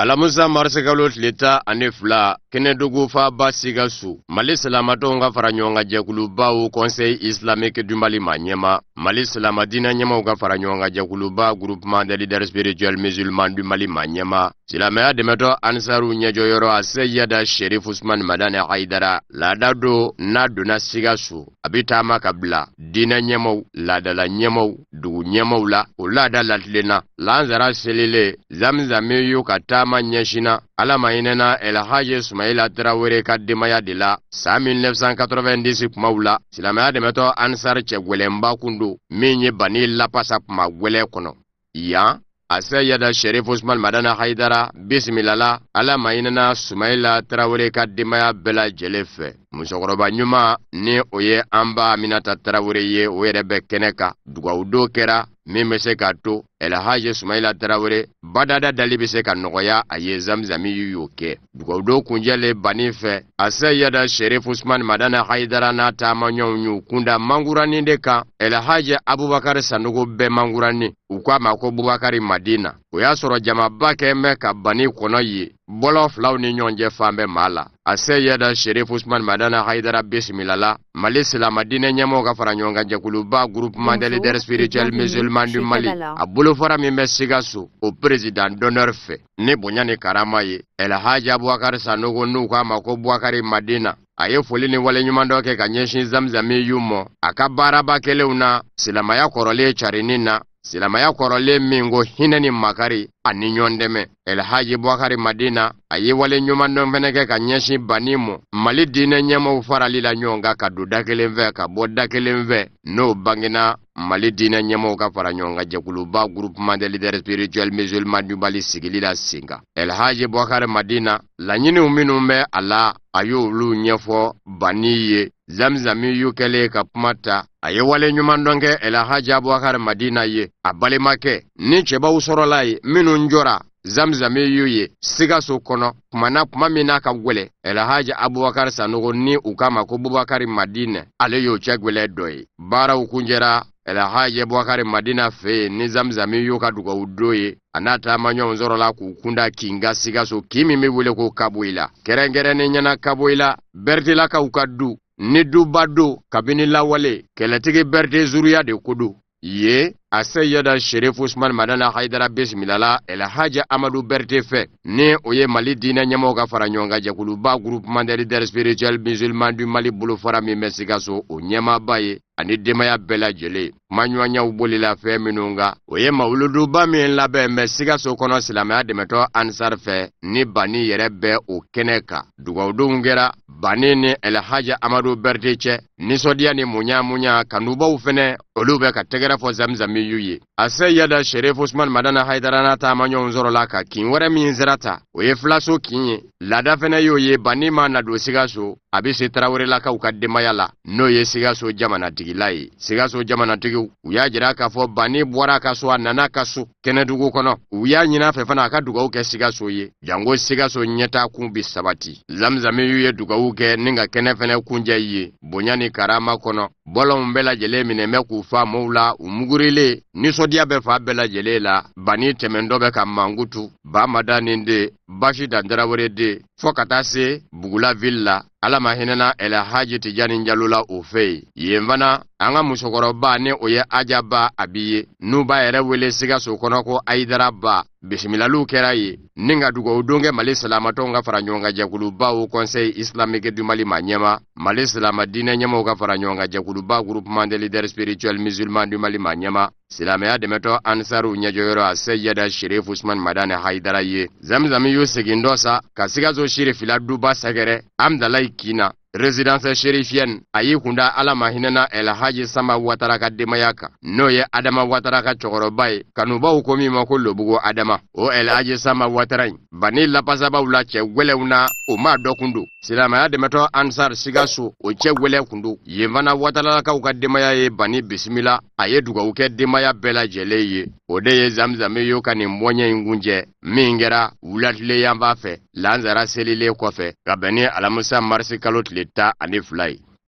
alamusa marisi kalo tile ta ani fila kɛnɛdogo faaba sikaso mali silamadenw ka fara ɲɔgɔn ka jɛkuluba o conseil islamique du mali ma ɲɛma mali silamadina ɲɛmaw ka fara ɲɔgɔn ka jɛkuluba groupement de leaders spirituel musulman du mali ma ɲɛma silamɛya dɛmɛtɔ ansaru ɲɛjɔyɔrɔ a seyada sherif usman madani haidara laada do n'a donna sikaso a be taama ka bila diinɛ ɲɛmaw laadala ɲɛmaw dugu ɲɛmaw la o laada latilenna lansara selile zamzamiyu ka taama ɲɛsina ala maɲinɛna elhaji sumayila tarawere ka denmaya de la saan 1990 kumaw la silamaya dɛmɛtɔ ansar cɛgwɛlɛnba kun do min ye bani lapasa kuma gwɛlɛ kɔnɔ yan a seyada sherif usman madana haidara bisimilala ala maɲinɛna sumayila tarawere ka denbaya bɛɛ fɛ musokɔrɔba ɲuman ni o ye an ba aminata tarawere ye o yɛrɛ bɛ kɛnɛ ka dugawu do kɛra min be se k'a to haje sumaila tarawele badada dali be se ka nɔgɔya a ye zamizami y'o kɛ dugawudo kunjɛle bani fɛ a seyada sherif usman madana haidara n'a taamaɲɔw y'u kunda mangurani de kan haje abubakari sanogo bɛɛ manguranin u ko mako bubakari madina o y'a sɔrɔ jamaba kɛ ka bani kɔnɔ ye bɔlɔ filaw ni ɲɔgɔn fambe fan bɛɛ maa la a seyada sherif usman madana haidara bisimilala mali silamadinɛ ɲɛmɔgɔ ka fara ɲɔgɔn kan jɛkuluba groupement des leaders spirituels du mali a bolofara min bɛ sikaso o perezidan dɔnɛri fɛ ni bonya ni karama ye ɛlhaji abubakari sanogo n'u k'a ma ko madina a ye foli ni waleɲuman dɔ kɛ ka ɲɛsin zamizami y'u mɔ a ka baaraba kelenw na silamaya kɔrɔlen carinin na silamaya kɔrɔlen min ko hinɛ ni makari ani ɲɔn dɛmɛ elhaji bwakari madina a ye wale ɲuman dɔn fɛnɛ kɛ ka ɲɛsin bani mu mali diinɛ ɲɛmaw farali la ɲɔgɔn kan ka don da fɛ ka bɔ da fɛ n'o bangena mali diinɛ ɲɛmaw ka fara ɲɔgɔn ka jɛkuluba groupement de leader spirituel musulman du sigili la sen kan elhaji bwakari madina laɲiniw minw bɛ a la a y'olu ɲɛfɔ bani ye zamzami y'u kɛlen ka kuma ta a ye wale ɲuman dɔn kɛ elhaji abubakari madina ye a balimakɛ ni cɛbaw sɔrɔla ye minw jɔra zamzame y'u ye sigaso kɔnɔ kumana kuma min n'a ka gwɛlɛ ɛlhaji abubakari sanogo ni u k'a ma ko bubakari madinɛ ale y'o cɛ gwɛlɛ dɔ ye baaraw kunjɛra ɛlhaji abubakari madina fɛ yen ni zamzami y'u ka dugawu do ye a n'a taamaɲɔgɔnw sɔrɔla k'u kunda kin ka sigaso kii min be wele ko kaboyila kɛrɛnkɛrɛnnin ɲɛna kaboyila bɛritelakaw ka du ni duba do kabini lawale kɛlɛtigi bɛrite zuruya de ko do ye a sherif sherifu usman madana haidara bisimilala elhaja amadu berte fɛ ni o ye mali diinɛ ɲɛmɔgɔ ka fara ɲɔgɔn ka jɛkuluba groupement des leaders spirituels musulman du mali bolofara min bɛ sikaso o ɲɛmaba ye ani denbaya bɛɛ lajɛlen maɲuanyaw bolila fɛn minw kan o ye mawuluduba min labɛn bɛ sikaso kɔnɔ silamaya dɛmɛtɔ ansar fɛ ni bani yɛrɛ bɛ o kɛnɛ kan dugawudenw kɛra bani ni elhaja amadu berte cɛ ninsɔdiya ni muɲa muɲa kanubaw fɛnɛ olu bɛ ka tɛgɛrɛ fɔ zamizami ni y'u ye a yada sheref usman madana haidara n'a taama ɲɔgɔn sɔrɔla ka kin wɛrɛ min zirata o ye filaso kin ye laada fɛnɛ y'o ye banni ma nadon sigaso a be se tarawelelakaw ka denbaya la n'o ye sigaso jamanatigila ye sigaso jamanatigiw u y'a jira k'a fɔ banni bɔra ka so a nana ka so kɛnɛdugu kɔnɔ u y'a ɲin'a fɛ fana a ka dugaw kɛ sigaso ye jango sigaso ɲɛta kun be sabati zamizami y'u ye dugawu kɛ ni ka kɛnɛ fɛnɛ kunjɛ ye bonya ni karama kɔnɔ bɔlɔnw bɛɛ lajɛlen minɛmɛ k'u faamow la u mugurilen nisɔdiya bɛ faa bɛɛ la bani tɛmɛn dɔ bɛ ka mangutu bamada nin de basi dantarawere de fɔɔ ka taa se bugula vili la ala ma hinɛna haji tijani jalo la o fɛ yen yen fana an ka musokɔrɔba ni o ye ajaba a bi ye n'u b'a yɛrɛ wele sikaso kɔnɔ ko ayidara ba bisimilaliw kɛra ye ni ka dugaw donkɛ mali silamatɔnw ka fara ɲɔgɔn ka jɛkuluba o kɔnseyi islamike du mali ma ɲɛma mali silama dinɛ ɲɛmaw ka fara ɲɔgɔn jɛkuluba groupement de lider spirituel musulman du mali ma ɲɛma silamɛya dɛmɛtɔ ansaru ɲɛjɔyɔrɔ a sɛyɛda sherif usman madane haidara ye zamzami y'u segin dɔ sa ka sikaso sherifila duba sɛgɛrɛ amdalayi kina rezidanse sherifiyɛn a y'i kunda ala ma hinɛna elhaji sama watara ka denbaya kan n'o ye adama watara ka cɔgɔrɔba ye kanubaw ko min ma ko adama o elhaji sama watara yi bani lapasabaw la cɛ gwɛlɛnw na o m'a dɔ kun don silamaya dɛmɛtɔ ansar sigaso o cɛ wɛlɛ kundo yen fana watalalakaw ka denbaya ye bani bisimila a ye dugawu kɛ denbaya bɛɛ lajɛlen ye o de ye zamizami y' ka nin bɔɲɛ yi kuncɛ min kɛra wulatilen yanfan fɛ lansara selilen kɔfɛ ka bɛn ni alamisa marisi kalo tile ta ani fila ye